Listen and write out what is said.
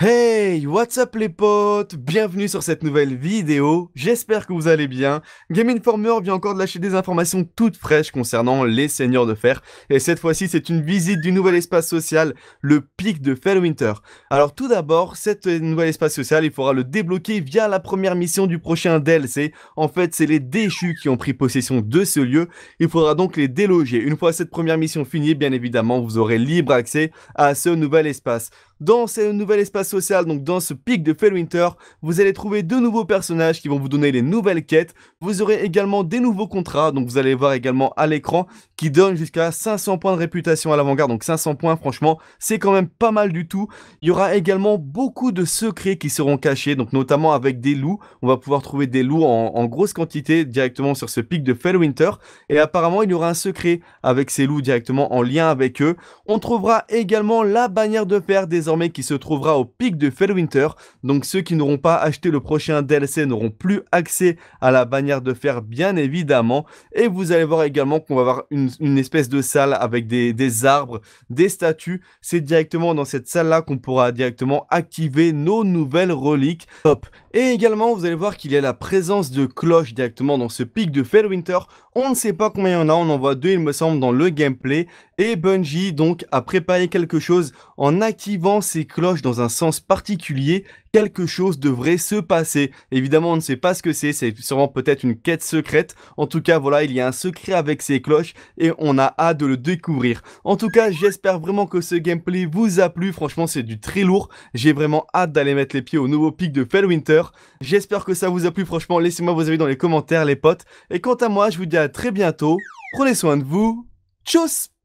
Hey, what's up les potes Bienvenue sur cette nouvelle vidéo, j'espère que vous allez bien. Game Informer vient encore de lâcher des informations toutes fraîches concernant les seigneurs de fer, et cette fois-ci c'est une visite du nouvel espace social, le pic de Fellwinter. Alors tout d'abord, cet nouvel espace social, il faudra le débloquer via la première mission du prochain DLC. En fait, c'est les déchus qui ont pris possession de ce lieu, il faudra donc les déloger. Une fois cette première mission finie, bien évidemment, vous aurez libre accès à ce nouvel espace. Dans ce nouvel espace social, donc dans ce pic de Fellwinter, vous allez trouver de nouveaux personnages qui vont vous donner les nouvelles quêtes. Vous aurez également des nouveaux contrats, donc vous allez voir également à l'écran, qui donnent jusqu'à 500 points de réputation à l'avant-garde. Donc 500 points, franchement, c'est quand même pas mal du tout. Il y aura également beaucoup de secrets qui seront cachés, donc notamment avec des loups. On va pouvoir trouver des loups en, grosse quantité directement sur ce pic de Fellwinter. Et apparemment, il y aura un secret avec ces loups directement en lien avec eux. On trouvera également la bannière de fer des qui se trouvera au pic de Fellwinter. Donc ceux qui n'auront pas acheté le prochain DLC n'auront plus accès à la bannière de fer, bien évidemment. Et vous allez voir également qu'on va avoir une, espèce de salle avec des, des arbres, des statues. C'est directement dans cette salle-là qu'on pourra directement activer nos nouvelles reliques. Hop et également, vous allez voir qu'il y a la présence de cloches directement dans ce pic de Fellwinter. On ne sait pas combien il y en a, on en voit deux il me semble dans le gameplay. Et Bungie donc a préparé quelque chose en activant ces cloches dans un sens particulier quelque chose devrait se passer. Évidemment, on ne sait pas ce que c'est, c'est sûrement peut-être une quête secrète. En tout cas, voilà, il y a un secret avec ces cloches et on a hâte de le découvrir. En tout cas, j'espère vraiment que ce gameplay vous a plu. Franchement, c'est du très lourd. J'ai vraiment hâte d'aller mettre les pieds au nouveau pic de Fellwinter. J'espère que ça vous a plu. Franchement, laissez-moi vos avis dans les commentaires, les potes. Et quant à moi, je vous dis à très bientôt. Prenez soin de vous. Tchuss